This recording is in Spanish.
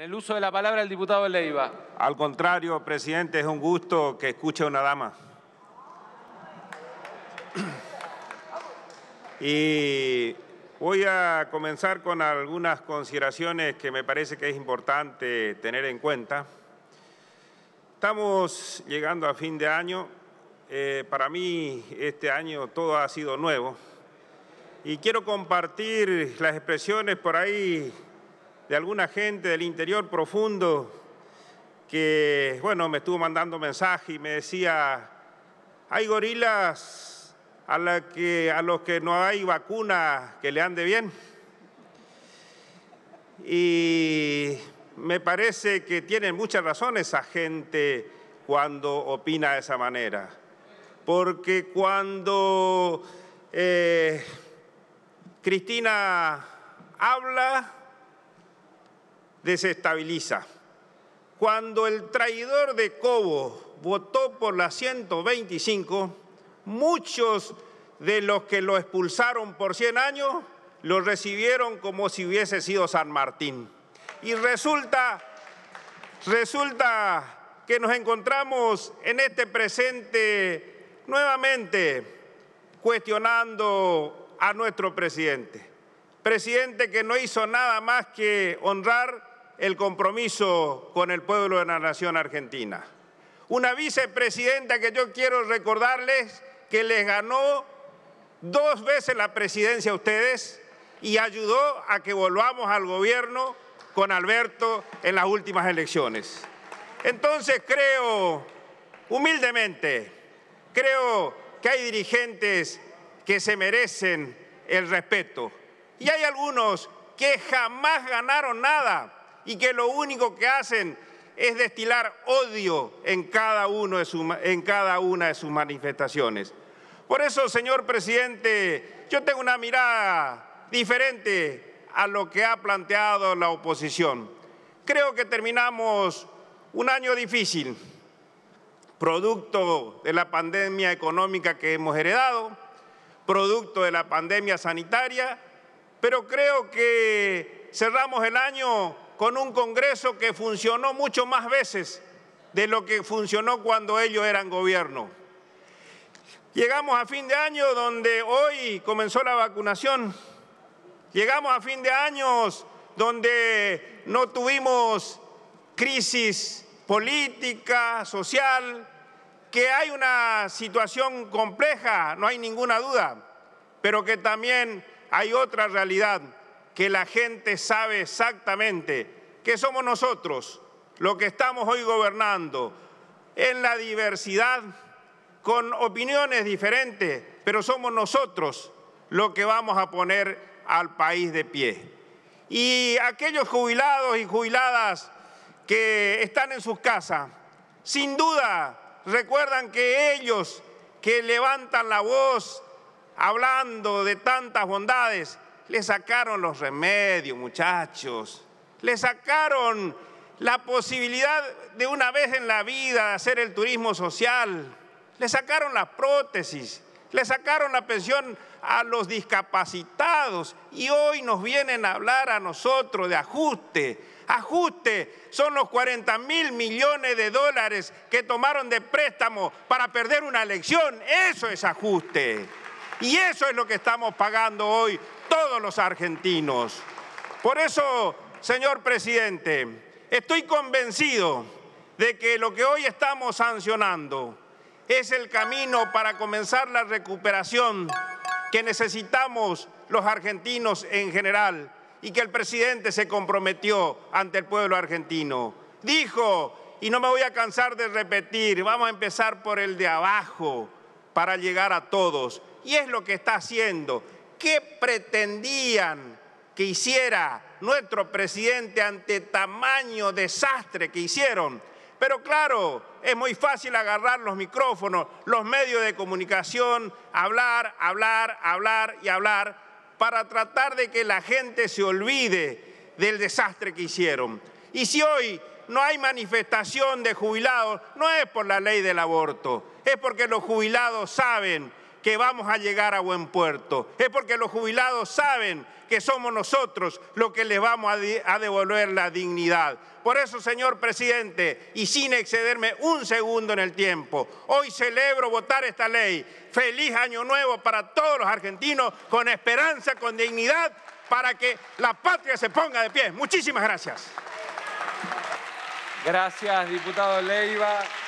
En el uso de la palabra el diputado Leiva. Al contrario, presidente, es un gusto que escuche a una dama. Y voy a comenzar con algunas consideraciones que me parece que es importante tener en cuenta. Estamos llegando a fin de año. Eh, para mí este año todo ha sido nuevo. Y quiero compartir las expresiones por ahí de alguna gente del interior profundo que, bueno, me estuvo mandando mensaje y me decía, hay gorilas a, los que no hay vacuna que le ande bien. Y me parece que tienen mucha razón esa gente cuando opina de esa manera. Porque cuando eh, Cristina habla, desestabiliza. Cuando el traidor de Cobo votó por la 125, muchos de los que lo expulsaron por 100 años lo recibieron como si hubiese sido San Martín. Y resulta, resulta que nos encontramos en este presente nuevamente cuestionando a nuestro presidente. Presidente que no hizo nada más que honrar el compromiso con el pueblo de la nación argentina. Una vicepresidenta que yo quiero recordarles que les ganó dos veces la presidencia a ustedes y ayudó a que volvamos al gobierno con Alberto en las últimas elecciones. Entonces creo, humildemente, creo que hay dirigentes que se merecen el respeto y hay algunos que jamás ganaron nada y que lo único que hacen es destilar odio en cada, una de sus manifestaciones. Por eso, señor presidente, yo tengo una mirada diferente a lo que ha planteado la oposición. Creo que terminamos un año difícil, producto de la pandemia económica que hemos heredado, producto de la pandemia sanitaria, pero creo que cerramos el año con un Congreso que funcionó mucho más veces de lo que funcionó cuando ellos eran gobierno. Llegamos a fin de año donde hoy comenzó la vacunación. Llegamos a fin de año donde no tuvimos crisis política, social, que hay una situación compleja, no hay ninguna duda, pero que también hay otra realidad que la gente sabe exactamente que somos nosotros los que estamos hoy gobernando en la diversidad, con opiniones diferentes, pero somos nosotros los que vamos a poner al país de pie. Y aquellos jubilados y jubiladas que están en sus casas, sin duda recuerdan que ellos que levantan la voz hablando de tantas bondades, le sacaron los remedios, muchachos, le sacaron la posibilidad de una vez en la vida de hacer el turismo social, le sacaron las prótesis, le sacaron la pensión a los discapacitados y hoy nos vienen a hablar a nosotros de ajuste. Ajuste son los 40 mil millones de dólares que tomaron de préstamo para perder una elección. Eso es ajuste. Y eso es lo que estamos pagando hoy todos los argentinos. Por eso, señor presidente, estoy convencido de que lo que hoy estamos sancionando es el camino para comenzar la recuperación que necesitamos los argentinos en general y que el presidente se comprometió ante el pueblo argentino. Dijo, y no me voy a cansar de repetir, vamos a empezar por el de abajo para llegar a todos. Y es lo que está haciendo. ¿Qué pretendían que hiciera nuestro presidente ante tamaño desastre que hicieron? Pero claro, es muy fácil agarrar los micrófonos, los medios de comunicación, hablar, hablar, hablar y hablar para tratar de que la gente se olvide del desastre que hicieron. Y si hoy no hay manifestación de jubilados, no es por la ley del aborto, es porque los jubilados saben que vamos a llegar a buen puerto. Es porque los jubilados saben que somos nosotros los que les vamos a, devolver la dignidad. Por eso, señor presidente, y sin excederme un segundo en el tiempo, hoy celebro votar esta ley. Feliz año nuevo para todos los argentinos, con esperanza, con dignidad, para que la patria se ponga de pie. Muchísimas gracias. Gracias, diputado Leiva.